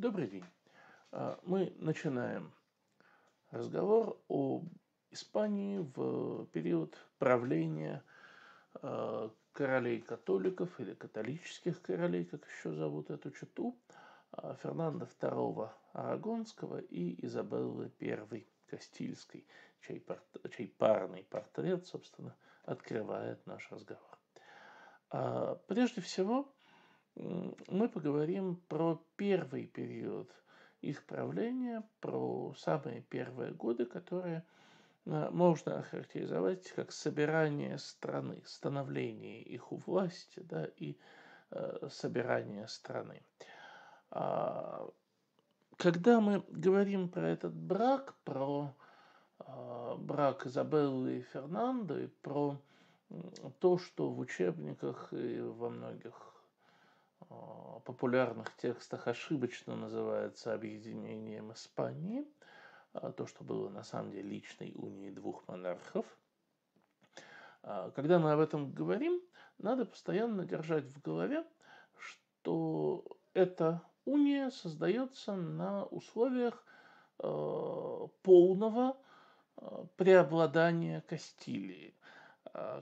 Добрый день. А, мы начинаем разговор о Испании в период правления а, королей-католиков или католических королей, как еще зовут эту читу, а, Фернанда II Арагонского и Изабеллы I Кастильской, чей, пор... чей парный портрет, собственно, открывает наш разговор. Прежде всего, мы поговорим про первый период их правления, про самые первые годы, которые э, можно охарактеризовать как собирание страны, становление их у власти да, и э, собирание страны. А, когда мы говорим про этот брак, про э, брак Изабеллы и Фернандо и про то, что в учебниках и во многих а, популярных текстах ошибочно называется объединением Испании, а, то, что было на самом деле личной унией двух монархов. А, когда мы об этом говорим, надо постоянно держать в голове, что эта уния создается на условиях полного преобладания Кастилии.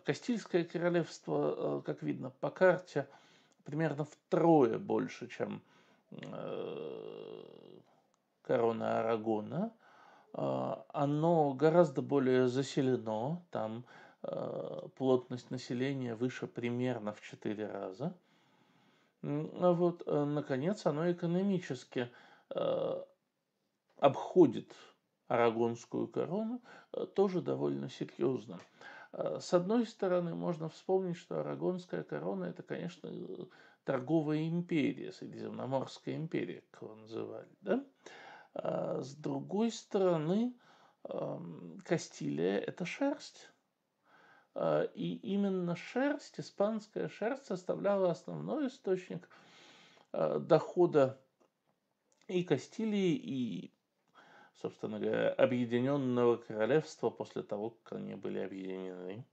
Кастильское королевство, как видно по карте, примерно втрое больше, чем э, корона Арагона. Э, оно гораздо более заселено, там э, плотность населения выше примерно в четыре раза. А вот, наконец, оно экономически обходит арагонскую корону тоже довольно серьезно. А, с одной стороны, можно вспомнить, что Арагонская корона – это, конечно, торговая империя, Средиземноморская империя, как его называли. Да? А с другой стороны, Кастилия – это шерсть. А, и именно шерсть, испанская шерсть, составляла основной источник а, дохода и Кастилии, и собственно говоря, объединенного королевства после того, как они были объединены.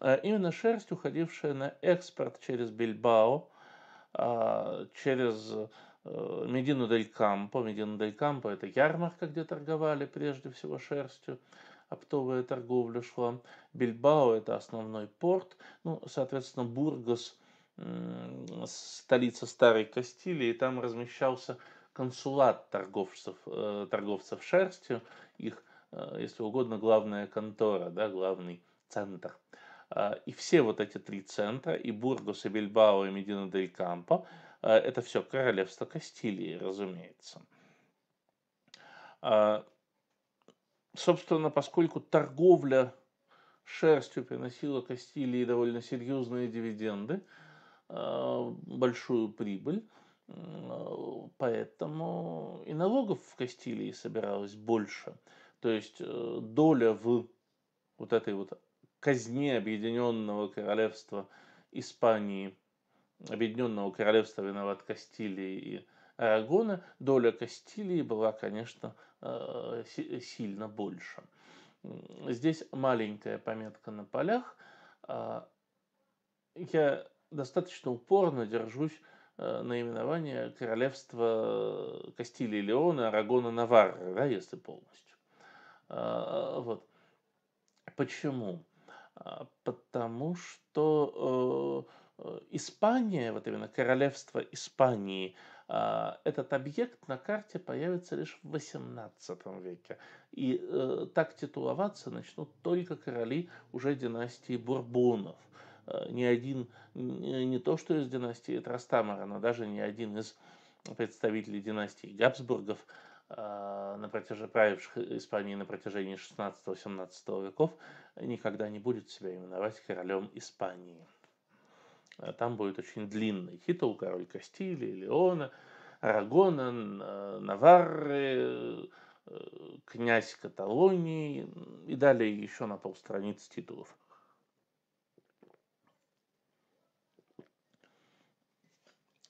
А именно шерсть, уходившая на экспорт через Бильбао, а, через э, Медину дель Кампо. Медина дель Кампо – это ярмарка, где торговали прежде всего шерстью. Оптовая торговля шла. Бильбао – это основной порт. Ну, соответственно, Бургас – столица Старой Кастилии, и там размещался консулат торговцев, э, торговцев шерстью, их, э, если угодно, главная контора, да, главный центр. Э, и все вот эти три центра, и Бургос, и Бильбао, и Медина дель Кампо, это все королевство Кастилии, разумеется. Собственно, поскольку торговля шерстью приносила Кастилии довольно серьезные дивиденды, большую прибыль, Поэтому и налогов в Кастилии собиралось больше. То есть э, доля в вот этой вот казне Объединенного Королевства Испании, Объединенного Королевства виноват Кастилии и Арагона, доля Кастилии была, конечно, э, сильно больше. Здесь маленькая пометка на полях. А, я достаточно упорно держусь Э, наименование королевства Кастилии, Леона, Арагона, Наварра, да, если полностью. А, вот. Почему? А, потому что э, Испания, вот именно королевство Испании, а, этот объект на карте появится лишь в XVIII веке. И э, так титуловаться начнут только короли уже династии Бурбонов – Э, ни один, не то что из династии Трастамара, но даже ни один из представителей династии Габсбургов, э, на протяжении, правивших Испании на протяжении 16-17 веков, никогда не будет себя именовать королем Испании. Э, там будет очень длинный титул король Кастилии, Леона, Арагона, Наварры, князь Каталонии и далее еще на полстраниц титулов.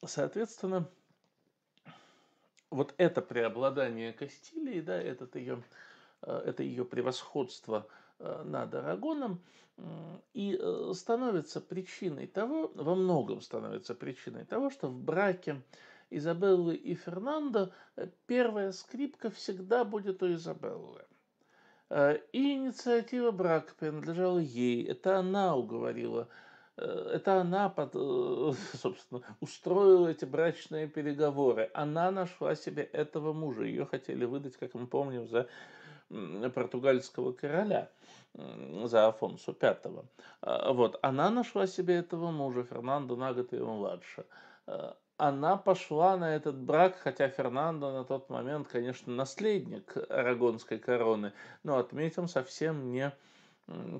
Соответственно, вот это преобладание Кастилии, да, этот ее, э, это ее превосходство э, над Арагоном и э, становится причиной того, во многом становится причиной того, что в браке Изабеллы и Фернандо первая скрипка всегда будет у Изабеллы. И инициатива брака принадлежала ей. Это она уговорила Э, это она, под, э, собственно, устроила эти брачные переговоры. Она нашла себе этого мужа. Ее хотели выдать, как мы помним, за португальского короля, за Афонсу V. А, вот. Она нашла себе этого мужа, Фернандо на год его младше э, она пошла на этот брак, хотя Фернандо на тот момент, конечно, наследник арагонской короны, но отметим совсем не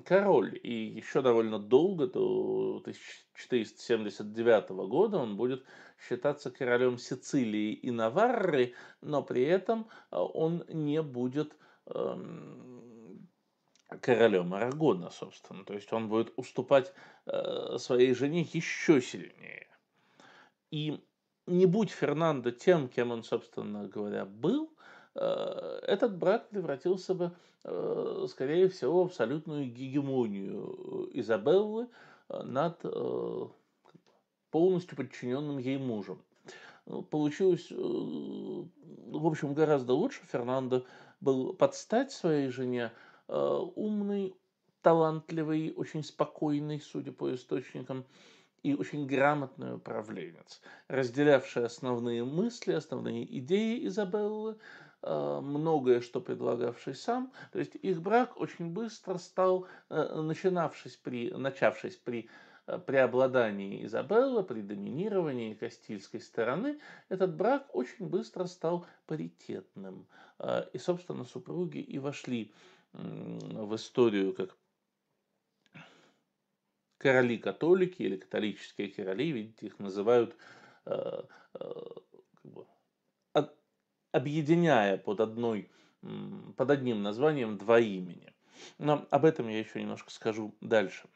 король. И еще довольно долго, до 1479 года, он будет считаться королем Сицилии и Наварры, но при этом э, он не будет эм, королем Арагона, собственно. То есть он будет уступать э, своей жене еще сильнее. И не будь Фернандо тем, кем он, собственно говоря, был, Э, этот брак превратился бы, э, скорее всего, в абсолютную гегемонию э, Изабеллы над полностью подчиненным ей мужем. Ну, получилось, в общем, гораздо лучше. Фернандо был под стать своей жене умный, талантливый, очень спокойный, судя по источникам, и очень грамотный управленец, разделявший основные мысли, основные идеи Изабеллы – Э, многое, что предлагавший сам. То есть их брак очень быстро стал, э, начинавшись при, начавшись при э, преобладании Изабеллы, при доминировании Кастильской стороны, этот брак очень быстро стал паритетным. И, собственно, супруги и вошли в историю как короли-католики или католические короли, видите, их называют объединяя под, одной, под одним названием два имени. Но об этом я еще немножко скажу дальше.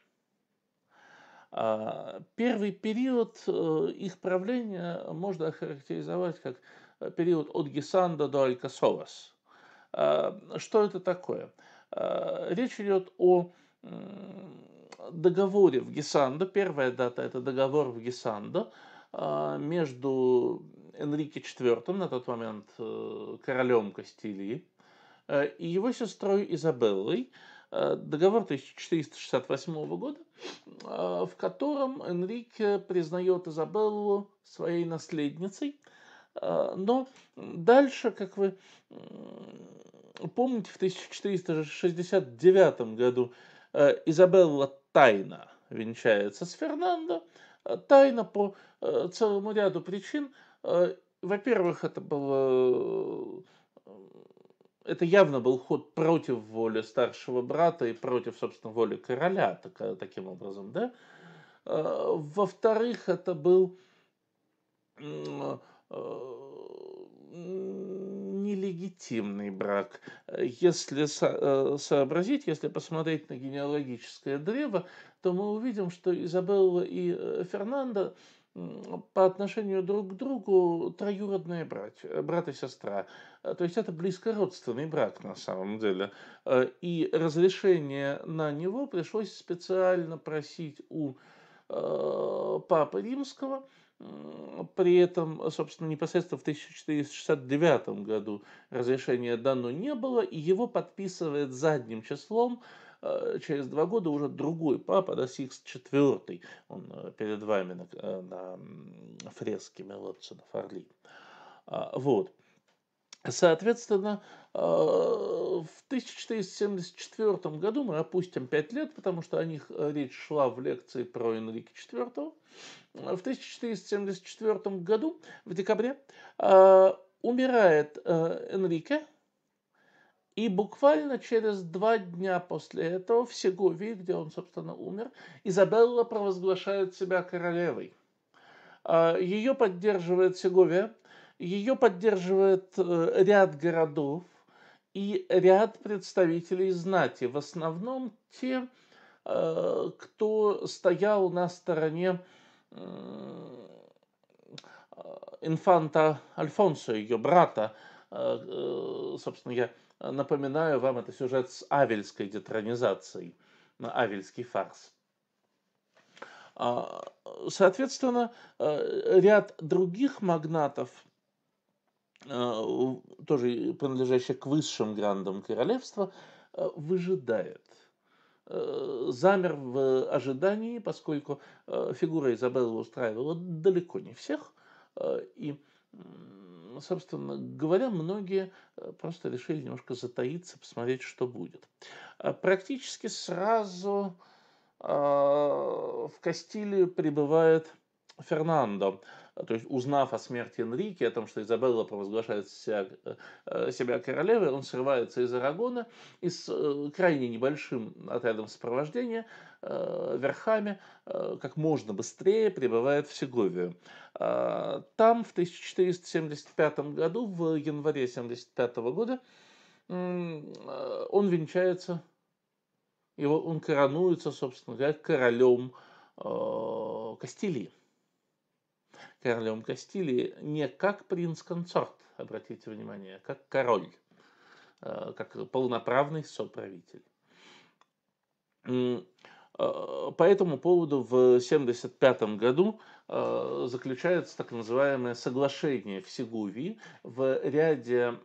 А, первый период э, их правления можно охарактеризовать как э, период от Гесанда до Алькасовас. А, что это такое? А, речь идет о договоре в Гесанда. Первая дата – это договор в Гесанда между Энрике IV, на тот момент э, королем Кастилии, э, и его сестрой Изабеллой, э, договор 1468 года, в котором Энрике признает Изабеллу своей наследницей. Но дальше, как вы помните, в 1469 году Изабелла тайно венчается с Фернандо, тайно по целому ряду причин – а, во-первых, это было... Э, это явно был ход против воли старшего брата и против, собственно, воли короля так, таким образом, да? А, во-вторых, это был э, нелегитимный брак. Если э, сообразить, если посмотреть на генеалогическое древо, то мы увидим, что Изабелла и Фернандо – по отношению друг к другу троюродные братья, э, брат и сестра. Э, то есть это близкородственный брак на самом деле. Э, и разрешение на него пришлось специально просить у папы римского. При этом, собственно, непосредственно в 1469 году разрешение дано не было, и его подписывает задним числом Э, через два года уже другой папа, да, Сикс IV, он э, перед вами на, э, на фреске Мелодсона Фарли. А, вот. Соответственно, в 1474 году мы опустим 5 лет, потому что о них речь шла в лекции про Энрике IV. В 1474 году, в декабре, умирает Энрике, и буквально через два дня после этого в Сеговии, где он, собственно, умер, Изабелла провозглашает себя королевой. А, ее поддерживает Сеговия, ее поддерживает э, ряд городов и ряд представителей знати, в основном те, э, кто стоял на стороне э, инфанта Альфонсо, ее брата, собственно, я Напоминаю вам, это сюжет с авельской детронизацией, авельский фарс. А, соответственно, э, ряд других магнатов, э, тоже принадлежащих к высшим грандам королевства, э, выжидает замер в ожидании, поскольку фигура Изабеллы устраивала далеко не всех, и собственно говоря, многие э, просто решили немножко затаиться, посмотреть, что будет. Э, практически сразу э, в Кастилию прибывает Фернандо, а, то есть узнав о смерти Энрике, о том, что Изабелла провозглашает себя, э, э, себя королевой, он срывается из Арагона и с э, крайне небольшим отрядом сопровождения верхами как можно быстрее прибывает в Сеговию. А, там в 1475 году, в январе 75 года, он венчается, его, он коронуется, собственно говоря, королем Кастилии королем Кастилии не как принц-консорт, обратите внимание, а как король, э, как полноправный соправитель. Э, по этому поводу в 1975 году э, заключается так называемое соглашение в Сегувии в ряде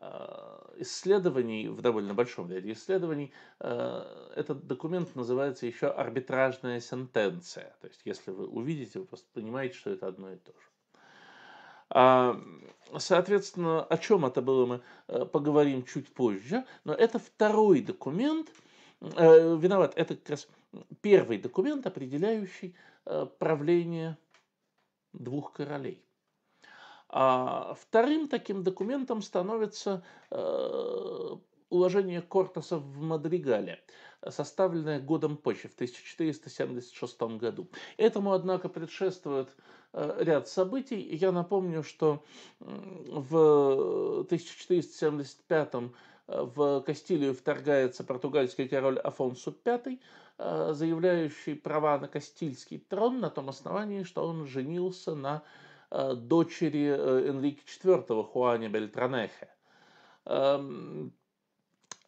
Э, исследований, в довольно большом ряде исследований, э, этот документ называется еще арбитражная сентенция. То есть, если вы увидите, вы просто понимаете, что это одно и то же. А, соответственно, о чем это было, мы э, поговорим чуть позже. Но это второй документ, виноват, это как раз первый документ, определяющий правление двух королей. А вторым таким документом становится э, уложение Кортеса в Мадригале, составленное годом позже, в 1476 году. Этому, однако, предшествует э, ряд событий. Я напомню, что в 1475 э, в Кастилию вторгается португальский король Афонсу V, заявляющий права на кастильский трон на том основании, что он женился на Э, дочери э, Энрике IV Хуане Бельтранехе. Эм,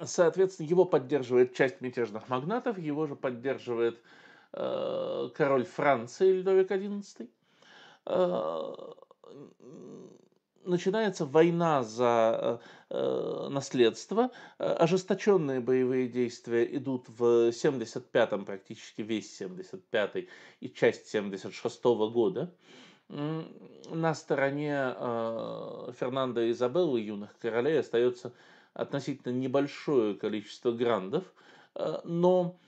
соответственно, его поддерживает часть мятежных магнатов, его же поддерживает э, король Франции Людовик XI. Начинается война за наследство, ожесточенные боевые действия идут в 75-м, практически весь 75-й и часть 76-го года на стороне а, Фернанда и Изабеллы, юных королей, остается относительно небольшое количество грандов, а, но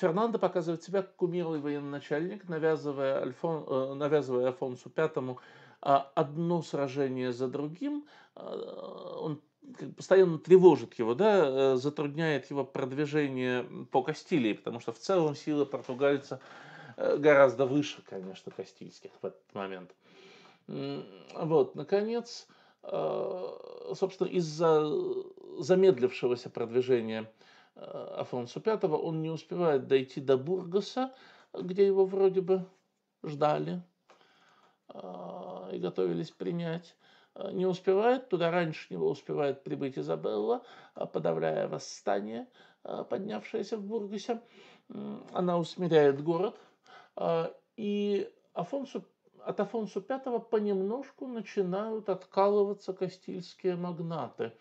Фернандо показывает себя как умелый военачальник, навязывая, Альфон, э, навязывая Афонсу V а, одно сражение за другим. Он постоянно тревожит его, да, э, затрудняет его продвижение по Кастилии, потому что в целом силы португальца – Э, гораздо выше, конечно, кастильских в этот момент. Вот, наконец, э, собственно, из-за замедлившегося продвижения э, Афонсу V он не успевает дойти до Бургаса, где его вроде бы ждали и готовились принять. Не успевает, туда раньше него успевает прибыть Изабелла, подавляя восстание, поднявшееся в Бургасе. Она усмиряет город – а, и Афонсу, от Афонсу V понемножку начинают откалываться кастильские магнаты,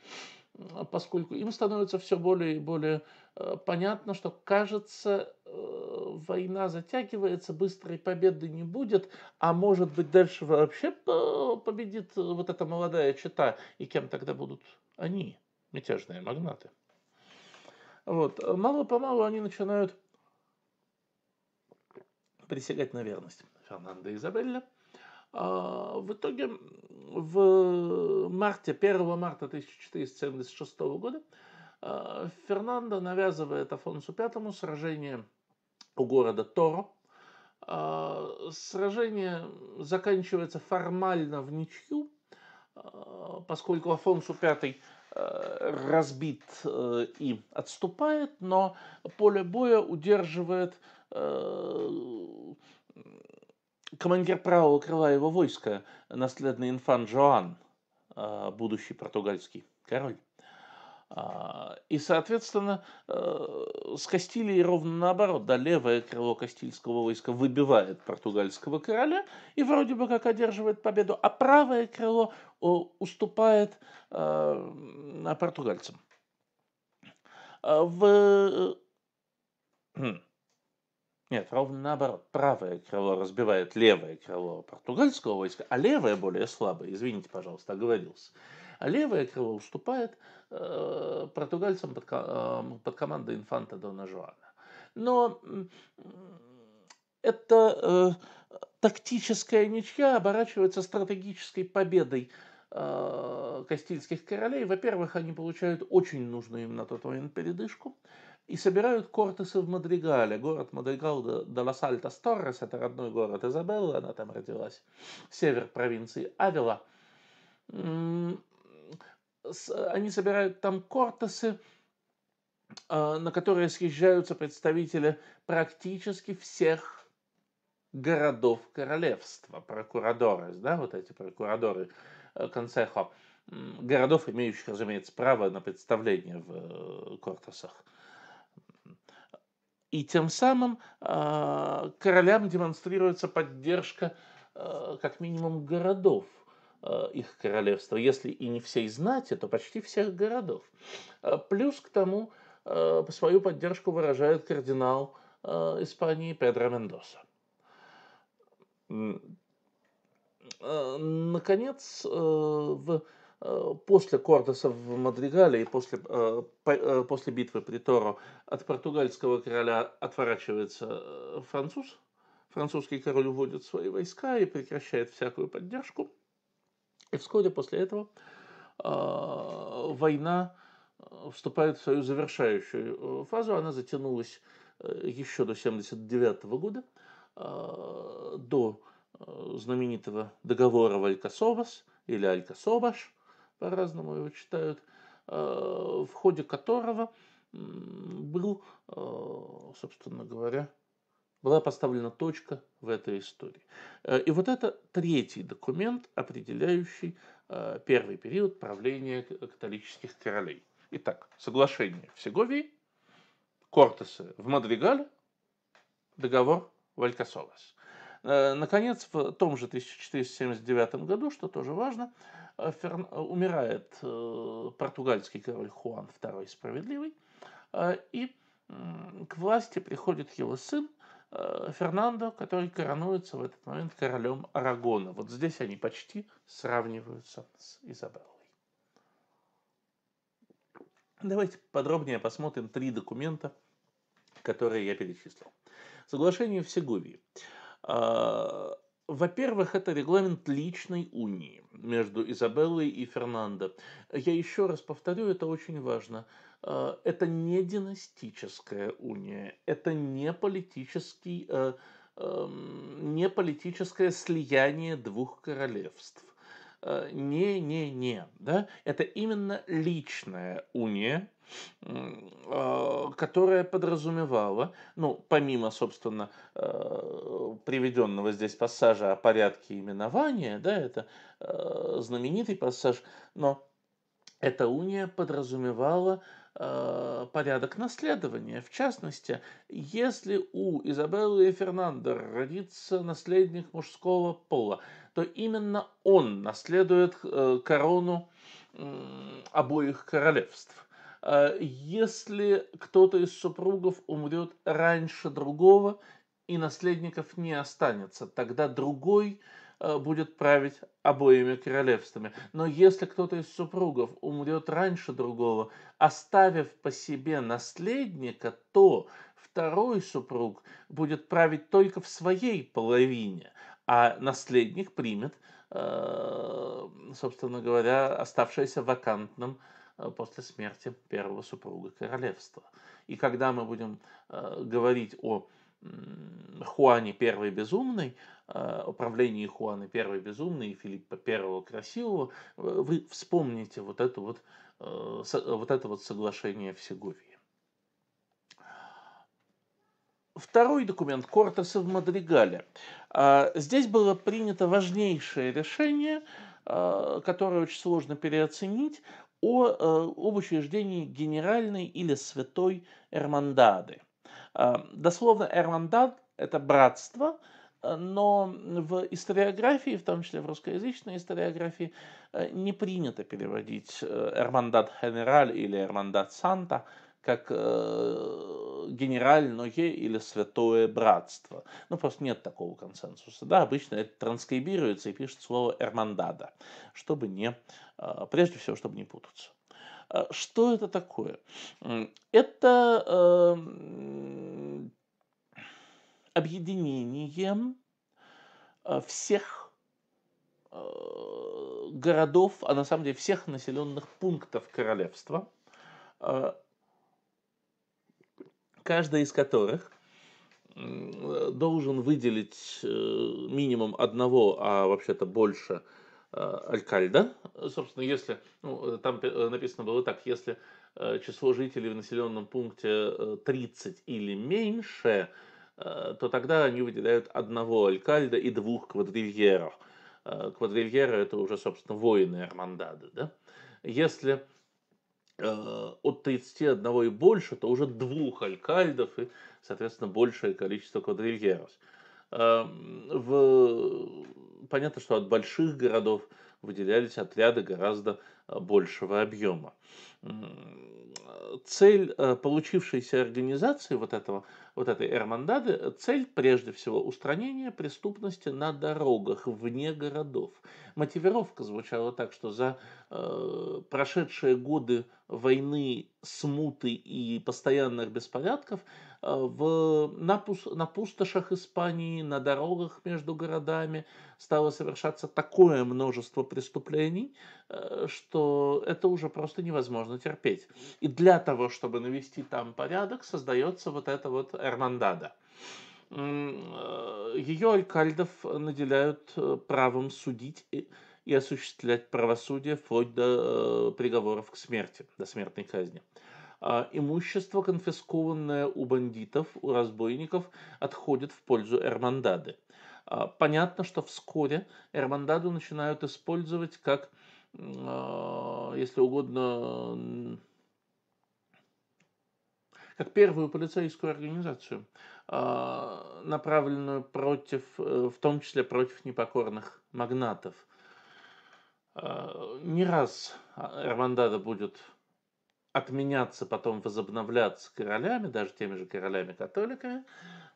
а, поскольку им становится все более и более а, понятно, что, кажется, э, война затягивается, быстрой победы не будет, а может быть дальше вообще э, победит вот эта молодая чита, и кем тогда будут они, мятежные магнаты. Вот. Мало-помалу они начинают присягать на верность Фернандо Изабелле. А, в итоге в марте, 1 марта 1476 года а, Фернандо навязывает Афонсу V сражение у города Торо. А, сражение заканчивается формально в ничью, поскольку Афонсу V разбит э, и отступает, но поле боя удерживает Э, командир правого крыла его войска, наследный инфант Жоан, э, будущий португальский король. Э, и, соответственно, с Кастилией ровно наоборот, да, левое крыло Кастильского войска выбивает португальского короля и вроде бы как одерживает победу, а правое крыло уступает португальцам. В хм. Нет, ровно наоборот. Правое крыло разбивает левое крыло португальского войска, а левое более слабое. Извините, пожалуйста, оговорился. А левое крыло уступает э, португальцам под, э, под командой инфанта Дона Жуана. Но э, это э, тактическая ничья оборачивается стратегической победой э, кастильских королей. Во-первых, они получают очень нужную им на тот момент передышку и собирают Кортесы в Мадригале. Город Мадригал де лас альтас торрес это родной город Изабеллы, она там родилась, север провинции Авила. Они собирают там Кортесы, а, на которые съезжаются представители практически всех городов королевства, прокурадоры, да, вот эти прокурадоры э, консехо, городов, имеющих, разумеется, право на представление в э, Кортесах. И тем самым э, королям демонстрируется поддержка э, как минимум городов э, их королевства. Если и не всей знати, то почти всех городов. Плюс к тому э, свою поддержку выражает кардинал э, Испании Педро Мендоса. Наконец, э, в Э, после Кордоса в Мадригале и после, э, э, после битвы при Торо от португальского короля отворачивается француз. Французский король уводит свои войска и прекращает всякую поддержку. И вскоре после этого война вступает в свою завершающую фазу. Она затянулась еще до 1979 года, до знаменитого договора Валькасовас или Алькасобаш, по-разному его читают, э, в ходе которого был, э, собственно говоря, была поставлена точка в этой истории. Э, и вот это третий документ, определяющий первый период правления католических королей. Итак, соглашение в Сеговии, Кортесы в Мадригале, договор в Алькасолас. Наконец, в том же 1479 году, что тоже важно, Ферн... Э, умирает э, португальский король Хуан II Справедливый, э, и к власти приходит его сын Фернандо, который коронуется в этот момент королем Арагона. Вот здесь они почти сравниваются с Изабеллой. Давайте подробнее посмотрим три документа, которые я перечислил. Соглашение в Сегувии во-первых, это регламент личной унии между Изабеллой и Фернандо. Я еще раз повторю, это очень важно. Э, это не династическая уния, это не политический э, эм, не политическое слияние двух королевств. Э, не-не-не, да, это именно личная уния, э, которая подразумевала, ну, помимо, собственно, э, приведенного здесь пассажа о порядке именования, да, это знаменитый пассаж, но эта уния подразумевала порядок наследования. В частности, если у Изабеллы и Фернандо родится наследник мужского пола, то именно он наследует э, корону обоих королевств. Э, если кто-то из супругов умрет раньше другого и наследников не останется, тогда другой э, будет править обоими королевствами. Но если кто-то из супругов умрет раньше другого, оставив по себе наследника, то второй супруг будет править только в своей половине, а наследник примет, э, собственно говоря, оставшееся вакантным э, после смерти первого супруга королевства. И когда мы будем э, говорить о Хуане Первой Безумной, управлении правлении Хуана Первой Безумной и Филиппа Первого Красивого, вы вспомните вот это вот, вот это вот соглашение в Сеговии. Второй документ Кортеса в Мадригале. А, здесь было принято важнейшее решение, а, которое очень сложно переоценить, о, а, об учреждении генеральной или святой Эрмандады. Дословно Эрмандад – это братство, но в историографии, в том числе в русскоязычной историографии, не принято переводить э, Эрмандад Генераль или Эрмандад Санта как э, генеральное или святое братство. Ну, просто нет такого консенсуса. Да, обычно это транскрибируется и пишет слово «эрмандада», чтобы не, а, прежде всего, чтобы не путаться. А, что это такое? Это эм, объединение а, всех городов, а на самом деле всех населенных пунктов королевства каждый из которых должен выделить э, минимум одного, а вообще-то больше э, алькальда. Собственно, если, ну, э, там написано было так, если число жителей в населенном пункте 30 или меньше, то тогда они выделяют одного алькальда и двух квадрильеров. Квадрильеры – это уже, собственно, воины армандады, Да? Если Э, от 31 и больше, то уже двух алькальдов и, соответственно, большее количество квадрильерос. Эм, в... Понятно, что от больших городов выделялись отряды гораздо э, большего объема. Э, цель э, получившейся организации вот, этого, вот этой Эрмандады, э, цель прежде всего устранение преступности на дорогах вне городов. Мотивировка звучала так, что за э, прошедшие годы войны, смуты и постоянных беспорядков – Э, в, на, пус, на пустошах Испании, на дорогах между городами стало совершаться такое множество преступлений, э, что это уже просто невозможно терпеть. И для того, чтобы навести там порядок, создается вот эта вот Эрмандада. Э, Ее алькальдов наделяют правом судить и осуществлять правосудие вплоть до приговоров к смерти, до смертной казни. А, имущество, конфискованное у бандитов, у разбойников, отходит в пользу Эрмандады. А, понятно, что вскоре Эрмандаду начинают использовать как, а, если угодно, как первую полицейскую организацию, направленную против, э, в том числе против непокорных магнатов. Не раз Эрмандада будет отменяться, потом возобновляться королями, даже теми же королями-католиками,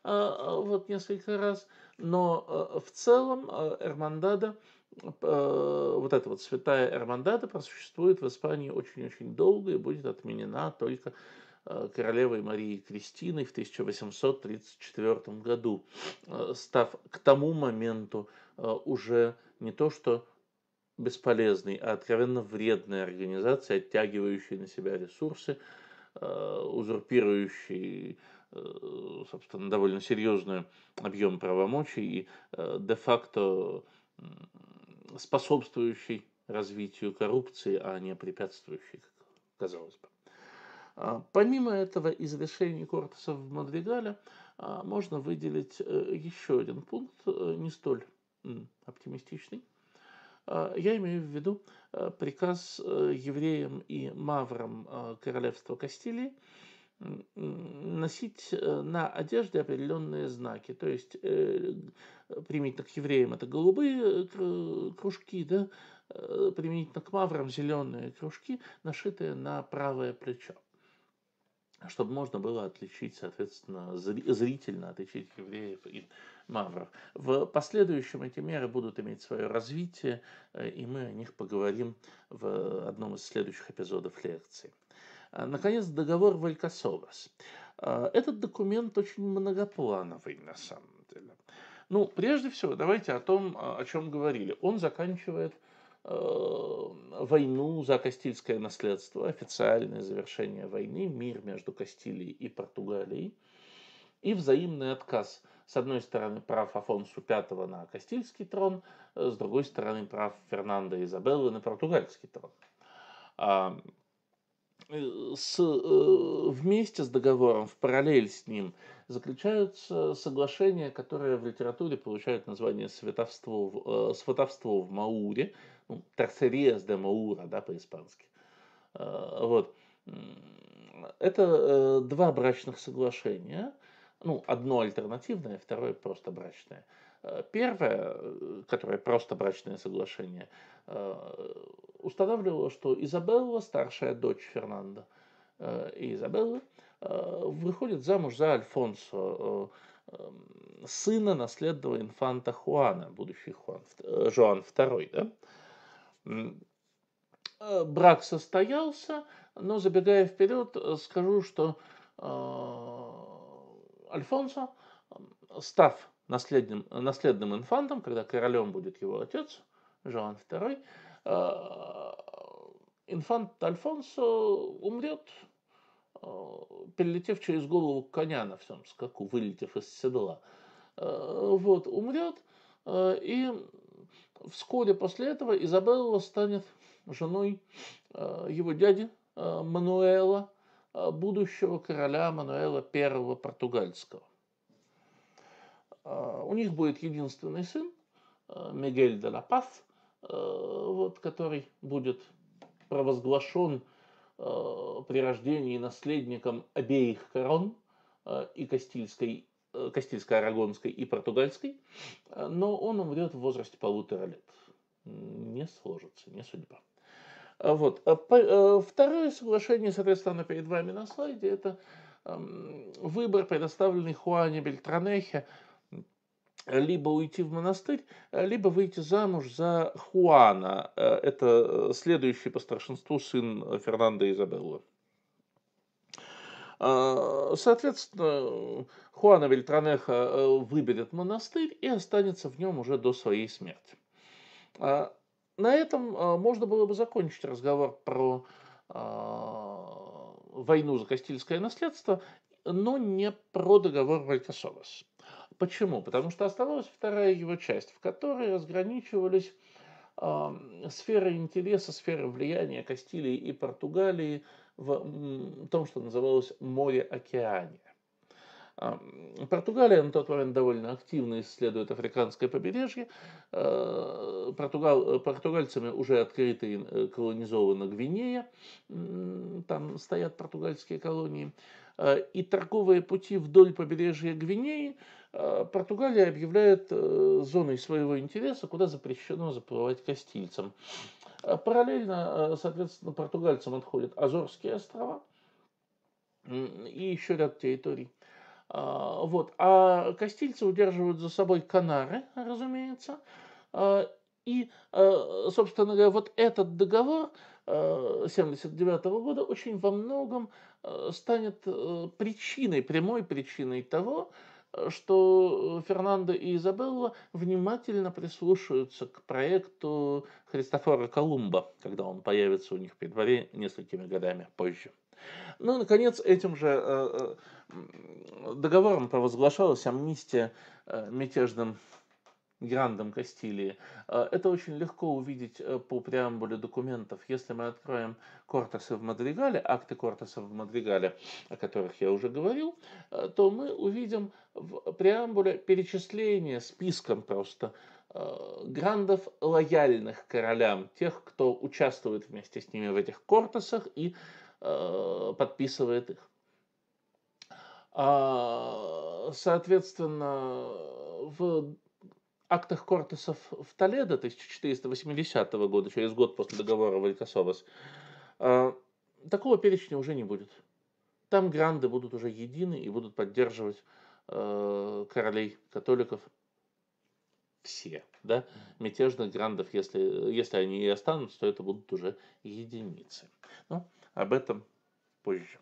э, э, вот несколько раз. Но э, в целом Эрмандада, вот эта вот святая Эрмандада просуществует в Испании очень-очень долго и будет отменена только королевой Марии Кристиной в 1834 году, став к тому моменту уже не то что бесполезной, а откровенно вредной организации, оттягивающей на себя ресурсы, э, узурпирующей, э, собственно, довольно серьезный объем правомочий и э, де-факто способствующий развитию коррупции, а не препятствующий, как казалось бы. А, помимо этого, из решений Кортеса в Мадригале а, можно выделить еще один пункт, не столь оптимистичный, а, я имею в виду э, приказ э, евреям и маврам э, королевства Кастилии носить на одежде определенные знаки. То есть применительно к евреям это голубые кружки, да, применительно к маврам зеленые кружки, нашитые на правое плечо чтобы можно было отличить, соответственно, зрительно отличить евреев и Мавров. В последующем эти меры будут иметь свое развитие, э, и мы о них поговорим в э, одном из следующих эпизодов лекции. А, наконец, договор Валькасовас. А, этот документ очень многоплановый на самом деле. Ну, прежде всего, давайте о том, о чем говорили. Он заканчивает э, войну за Кастильское наследство, официальное завершение войны, мир между Кастилией и Португалией и взаимный отказ – с одной стороны, прав Афонсу V на Кастильский трон, э, с другой стороны, прав Фернандо и Изабеллы на португальский трон. А, э, с, э, вместе с договором, в параллель с ним, заключаются соглашения, которые в литературе получают название «Святовство в, э, сватовство в Мауре», ну, де Маура», да, по-испански. вот. Это два брачных соглашения – ну, одно альтернативное, второе просто брачное. Э, первое, э, которое просто брачное соглашение, э, устанавливало, что Изабелла, старшая дочь Фернанда и Изабеллы, выходит замуж за Альфонсо, сына наследного инфанта Хуана, будущий Хуан, Жоан II. Да? Брак состоялся, но забегая вперед, скажу, что Альфонсо, э, став наследным, э, наследным инфантом, когда королем будет его отец, Жоан II, э, инфант Альфонсо умрет, перелетев через голову коня на всем скаку, вылетев из седла. Вот, умрет, и вскоре после этого Изабелла станет женой его дяди Мануэла, Э, будущего короля Мануэла I Португальского. Э, у них будет единственный сын, э, Мигель де ла Пас, вот, который будет провозглашен при рождении наследником обеих корон и Кастильской, Кастильской, Арагонской и Португальской, но он умрет в возрасте полутора лет. Не сложится, не судьба. А, вот. А, а, второе соглашение, соответственно, перед вами на слайде, это выбор, предоставленный Хуане Бельтранехе, либо уйти в монастырь, либо выйти замуж за Хуана. Это э, следующий по старшинству сын Фернандо Изабеллы. Соответственно, Хуана Вельтранеха э, выберет монастырь и останется в нем уже до своей смерти на этом а, можно было бы закончить разговор про а, войну за Кастильское наследство, но не про договор Валькасовас. Почему? Потому что осталась вторая его часть, в которой разграничивались а, сферы интереса, сферы влияния Кастилии и Португалии в том, что называлось море-океане. Португалия на тот момент довольно активно исследует африканское побережье. Э, Португал, э, португальцами уже открыта и э, колонизована Гвинея. Там стоят португальские колонии. И торговые пути вдоль побережья Гвинеи Португалия объявляет зоной своего интереса, куда запрещено заплывать костильцам. Параллельно, соответственно, португальцам отходят Азорские острова и еще ряд территорий а, вот. А костильцы удерживают за собой Канары, разумеется. А, и, а, собственно говоря, вот этот договор 1979 года очень во многом станет э, причиной, прямой причиной того, э, что Фернандо и Изабелла внимательно прислушаются к проекту Христофора Колумба, когда он появится у них при дворе несколькими годами позже. Ну и, наконец, этим же э, э, договором провозглашалась амнистия э, мятежным грандам Кастилии. Это очень легко увидеть по преамбуле документов. Если мы откроем Кортеса в Мадригале, акты Кортеса в Мадригале, о которых я уже говорил, то мы увидим в преамбуле перечисление списком просто грандов, лояльных королям, тех, кто участвует вместе с ними в этих Кортесах и Э, подписывает их. А, соответственно, в актах Кортесов в Толедо 1480 года, через год после договора Валькасовас, а, такого перечня уже не будет. Там гранды будут уже едины и будут поддерживать э, королей католиков все, да, мятежных грандов, если, если они и останутся, то это будут уже единицы. Но ну, об этом позже.